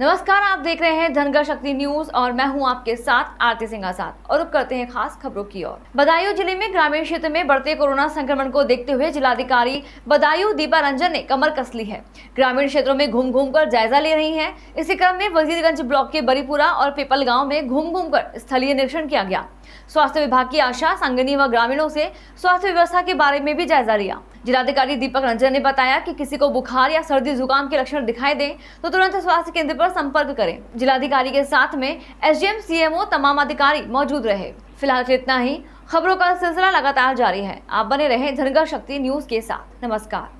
नमस्कार आप देख रहे हैं धनगर शक्ति न्यूज और मैं हूं आपके साथ आरती सिंह साथ और अब करते हैं खास खबरों की ओर बदायूं जिले में ग्रामीण क्षेत्र में बढ़ते कोरोना संक्रमण को देखते हुए जिलाधिकारी बदायूं दीपा रंजन ने कमर कस ली है ग्रामीण क्षेत्रों में घूम घूम कर जायजा ले रही है इसी क्रम में वजीरगंज ब्लॉक के बरीपुरा और पिपल गाँव में घूम घूम कर स्थलीय निरीक्षण किया गया स्वास्थ्य विभाग की आशा संगनी व ग्रामीणों से स्वास्थ्य व्यवस्था के बारे में भी जायजा लिया जिलाधिकारी दीपक रंजन ने बताया कि किसी को बुखार या सर्दी जुकाम के लक्षण दिखाई दे तो तुरंत स्वास्थ्य केंद्र पर पर संपर्क करें जिलाधिकारी के साथ में एसडीएम सीएमओ तमाम अधिकारी मौजूद रहे फिलहाल इतना ही खबरों का सिलसिला लगातार जारी है आप बने रहे धनगर शक्ति न्यूज के साथ नमस्कार